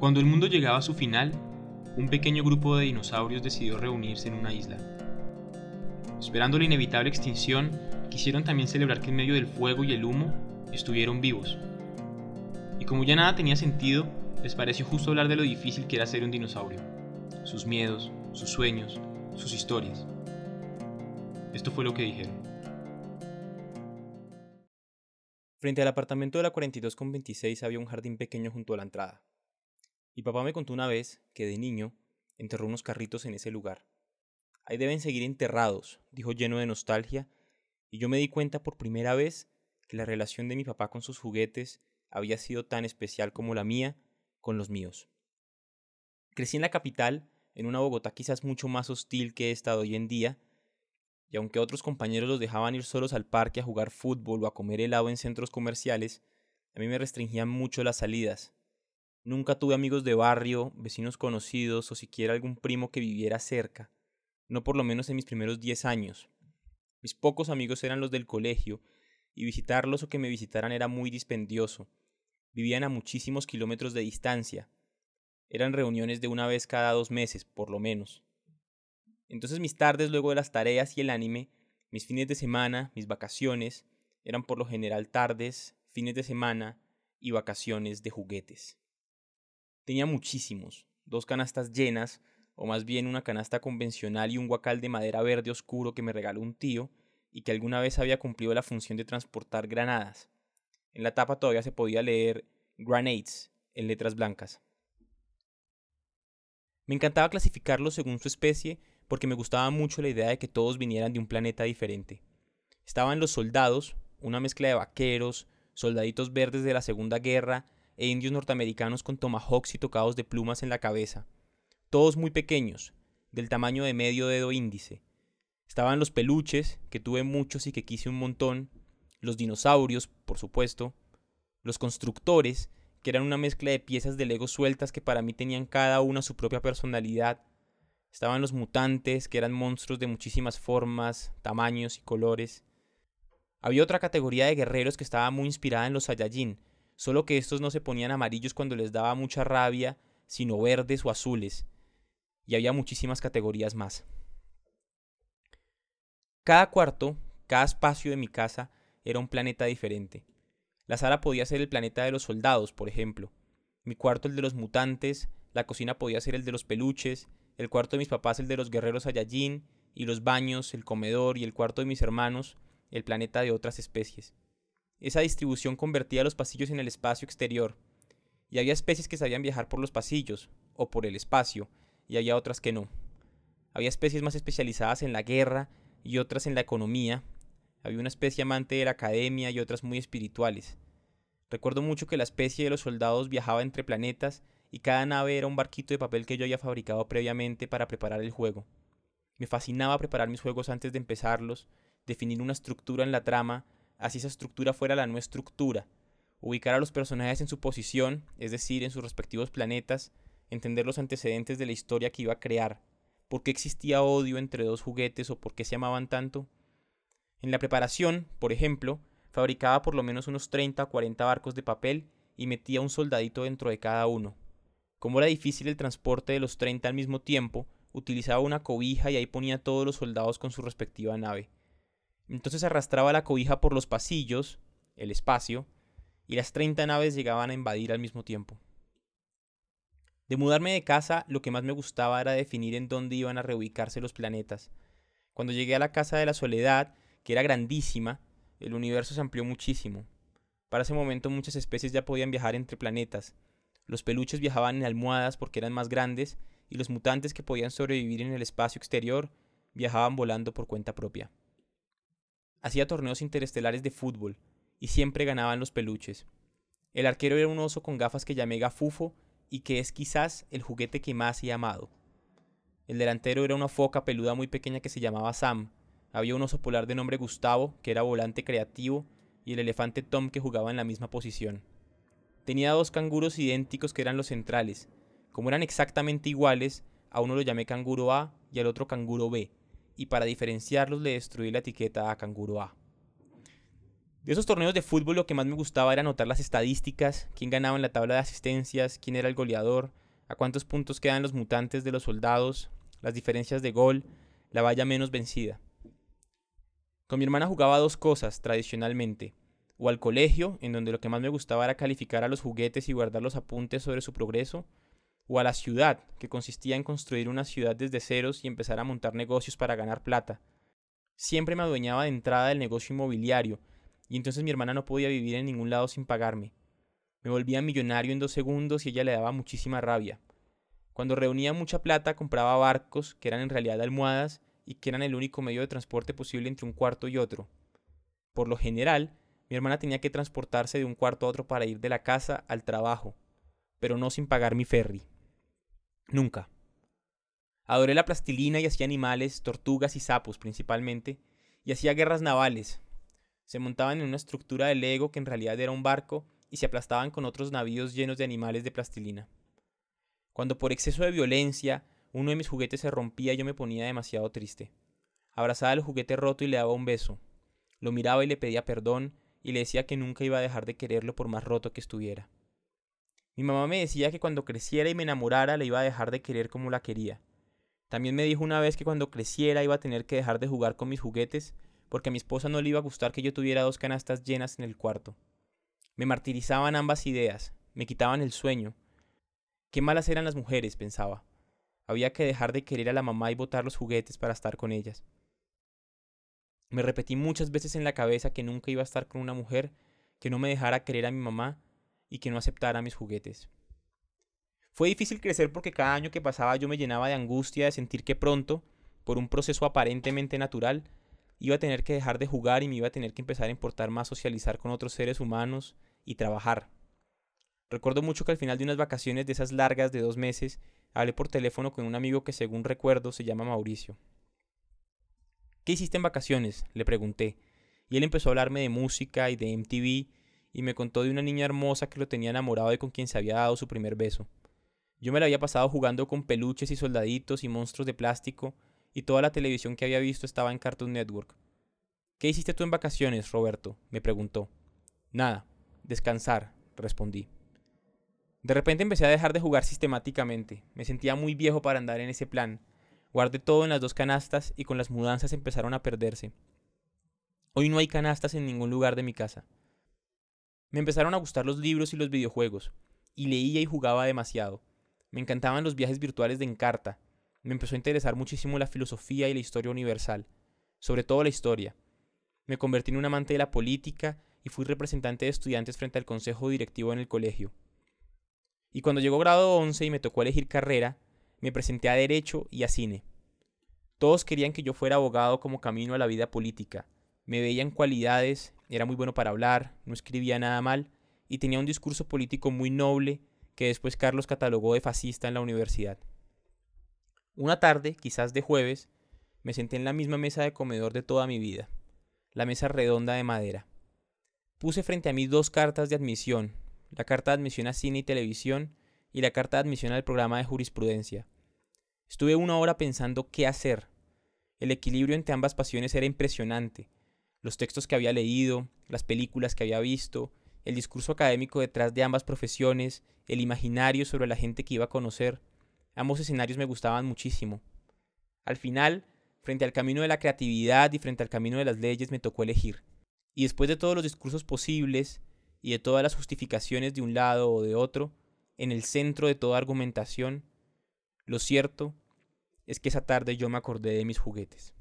Cuando el mundo llegaba a su final, un pequeño grupo de dinosaurios decidió reunirse en una isla. Esperando la inevitable extinción, quisieron también celebrar que en medio del fuego y el humo estuvieron vivos. Y como ya nada tenía sentido, les pareció justo hablar de lo difícil que era ser un dinosaurio, sus miedos, sus sueños, sus historias. Esto fue lo que dijeron. Frente al apartamento de la 42 con 26 había un jardín pequeño junto a la entrada. Mi papá me contó una vez que de niño enterró unos carritos en ese lugar. Ahí deben seguir enterrados, dijo lleno de nostalgia, y yo me di cuenta por primera vez que la relación de mi papá con sus juguetes había sido tan especial como la mía con los míos. Crecí en la capital, en una Bogotá quizás mucho más hostil que he estado hoy en día, y aunque otros compañeros los dejaban ir solos al parque a jugar fútbol o a comer helado en centros comerciales, a mí me restringían mucho las salidas, Nunca tuve amigos de barrio, vecinos conocidos o siquiera algún primo que viviera cerca, no por lo menos en mis primeros 10 años. Mis pocos amigos eran los del colegio, y visitarlos o que me visitaran era muy dispendioso. Vivían a muchísimos kilómetros de distancia. Eran reuniones de una vez cada dos meses, por lo menos. Entonces mis tardes luego de las tareas y el anime, mis fines de semana, mis vacaciones, eran por lo general tardes, fines de semana y vacaciones de juguetes. Tenía muchísimos, dos canastas llenas, o más bien una canasta convencional y un guacal de madera verde oscuro que me regaló un tío y que alguna vez había cumplido la función de transportar granadas. En la tapa todavía se podía leer GRANATES en letras blancas. Me encantaba clasificarlos según su especie porque me gustaba mucho la idea de que todos vinieran de un planeta diferente. Estaban los soldados, una mezcla de vaqueros, soldaditos verdes de la Segunda Guerra e indios norteamericanos con tomahawks y tocados de plumas en la cabeza. Todos muy pequeños, del tamaño de medio dedo índice. Estaban los peluches, que tuve muchos y que quise un montón, los dinosaurios, por supuesto, los constructores, que eran una mezcla de piezas de Lego sueltas que para mí tenían cada una su propia personalidad. Estaban los mutantes, que eran monstruos de muchísimas formas, tamaños y colores. Había otra categoría de guerreros que estaba muy inspirada en los Saiyajin, solo que estos no se ponían amarillos cuando les daba mucha rabia, sino verdes o azules, y había muchísimas categorías más. Cada cuarto, cada espacio de mi casa era un planeta diferente. La sala podía ser el planeta de los soldados, por ejemplo, mi cuarto el de los mutantes, la cocina podía ser el de los peluches, el cuarto de mis papás el de los guerreros Saiyajin, y los baños, el comedor y el cuarto de mis hermanos, el planeta de otras especies. Esa distribución convertía los pasillos en el espacio exterior, y había especies que sabían viajar por los pasillos o por el espacio, y había otras que no. Había especies más especializadas en la guerra y otras en la economía. Había una especie amante de la academia y otras muy espirituales. Recuerdo mucho que la especie de los soldados viajaba entre planetas y cada nave era un barquito de papel que yo había fabricado previamente para preparar el juego. Me fascinaba preparar mis juegos antes de empezarlos, definir una estructura en la trama, así esa estructura fuera la nueva estructura. Ubicar a los personajes en su posición, es decir, en sus respectivos planetas, entender los antecedentes de la historia que iba a crear, por qué existía odio entre dos juguetes o por qué se amaban tanto. En la preparación, por ejemplo, fabricaba por lo menos unos 30 o 40 barcos de papel y metía un soldadito dentro de cada uno. Como era difícil el transporte de los 30 al mismo tiempo, utilizaba una cobija y ahí ponía a todos los soldados con su respectiva nave. Entonces arrastraba la cobija por los pasillos, el espacio, y las 30 naves llegaban a invadir al mismo tiempo. De mudarme de casa, lo que más me gustaba era definir en dónde iban a reubicarse los planetas. Cuando llegué a la casa de la soledad, que era grandísima, el universo se amplió muchísimo. Para ese momento muchas especies ya podían viajar entre planetas. Los peluches viajaban en almohadas porque eran más grandes y los mutantes que podían sobrevivir en el espacio exterior viajaban volando por cuenta propia. Hacía torneos interestelares de fútbol y siempre ganaban los peluches. El arquero era un oso con gafas que llamé Gafufo y que es quizás el juguete que más he amado. El delantero era una foca peluda muy pequeña que se llamaba Sam. Había un oso polar de nombre Gustavo, que era volante creativo, y el elefante Tom que jugaba en la misma posición. Tenía dos canguros idénticos que eran los centrales. Como eran exactamente iguales, a uno lo llamé canguro A y al otro canguro B y para diferenciarlos le destruí la etiqueta a Canguro A. De esos torneos de fútbol lo que más me gustaba era anotar las estadísticas, quién ganaba en la tabla de asistencias, quién era el goleador, a cuántos puntos quedan los mutantes de los soldados, las diferencias de gol, la valla menos vencida. Con mi hermana jugaba dos cosas tradicionalmente, o al colegio, en donde lo que más me gustaba era calificar a los juguetes y guardar los apuntes sobre su progreso, o a la ciudad, que consistía en construir una ciudad desde ceros y empezar a montar negocios para ganar plata. Siempre me adueñaba de entrada del negocio inmobiliario, y entonces mi hermana no podía vivir en ningún lado sin pagarme. Me volvía millonario en dos segundos y ella le daba muchísima rabia. Cuando reunía mucha plata compraba barcos, que eran en realidad almohadas, y que eran el único medio de transporte posible entre un cuarto y otro. Por lo general, mi hermana tenía que transportarse de un cuarto a otro para ir de la casa al trabajo, pero no sin pagar mi ferry. Nunca. Adoré la plastilina y hacía animales, tortugas y sapos principalmente, y hacía guerras navales. Se montaban en una estructura de Lego que en realidad era un barco y se aplastaban con otros navíos llenos de animales de plastilina. Cuando por exceso de violencia uno de mis juguetes se rompía yo me ponía demasiado triste. Abrazaba el juguete roto y le daba un beso. Lo miraba y le pedía perdón y le decía que nunca iba a dejar de quererlo por más roto que estuviera. Mi mamá me decía que cuando creciera y me enamorara le iba a dejar de querer como la quería. También me dijo una vez que cuando creciera iba a tener que dejar de jugar con mis juguetes porque a mi esposa no le iba a gustar que yo tuviera dos canastas llenas en el cuarto. Me martirizaban ambas ideas, me quitaban el sueño. Qué malas eran las mujeres, pensaba. Había que dejar de querer a la mamá y botar los juguetes para estar con ellas. Me repetí muchas veces en la cabeza que nunca iba a estar con una mujer que no me dejara querer a mi mamá y que no aceptara mis juguetes. Fue difícil crecer porque cada año que pasaba yo me llenaba de angustia de sentir que pronto, por un proceso aparentemente natural, iba a tener que dejar de jugar y me iba a tener que empezar a importar más socializar con otros seres humanos y trabajar. Recuerdo mucho que al final de unas vacaciones de esas largas de dos meses, hablé por teléfono con un amigo que según recuerdo se llama Mauricio. ¿Qué hiciste en vacaciones? le pregunté, y él empezó a hablarme de música y de MTV y me contó de una niña hermosa que lo tenía enamorado y con quien se había dado su primer beso. Yo me la había pasado jugando con peluches y soldaditos y monstruos de plástico, y toda la televisión que había visto estaba en Cartoon Network. ¿Qué hiciste tú en vacaciones, Roberto? me preguntó. Nada, descansar, respondí. De repente empecé a dejar de jugar sistemáticamente, me sentía muy viejo para andar en ese plan. Guardé todo en las dos canastas y con las mudanzas empezaron a perderse. Hoy no hay canastas en ningún lugar de mi casa. Me empezaron a gustar los libros y los videojuegos, y leía y jugaba demasiado. Me encantaban los viajes virtuales de Encarta. Me empezó a interesar muchísimo la filosofía y la historia universal, sobre todo la historia. Me convertí en un amante de la política y fui representante de estudiantes frente al consejo directivo en el colegio. Y cuando llegó grado 11 y me tocó elegir carrera, me presenté a Derecho y a Cine. Todos querían que yo fuera abogado como camino a la vida política. Me veían cualidades era muy bueno para hablar, no escribía nada mal y tenía un discurso político muy noble que después Carlos catalogó de fascista en la universidad. Una tarde, quizás de jueves, me senté en la misma mesa de comedor de toda mi vida, la mesa redonda de madera. Puse frente a mí dos cartas de admisión, la carta de admisión a cine y televisión y la carta de admisión al programa de jurisprudencia. Estuve una hora pensando qué hacer. El equilibrio entre ambas pasiones era impresionante los textos que había leído, las películas que había visto, el discurso académico detrás de ambas profesiones, el imaginario sobre la gente que iba a conocer. Ambos escenarios me gustaban muchísimo. Al final, frente al camino de la creatividad y frente al camino de las leyes, me tocó elegir. Y después de todos los discursos posibles y de todas las justificaciones de un lado o de otro, en el centro de toda argumentación, lo cierto es que esa tarde yo me acordé de mis juguetes.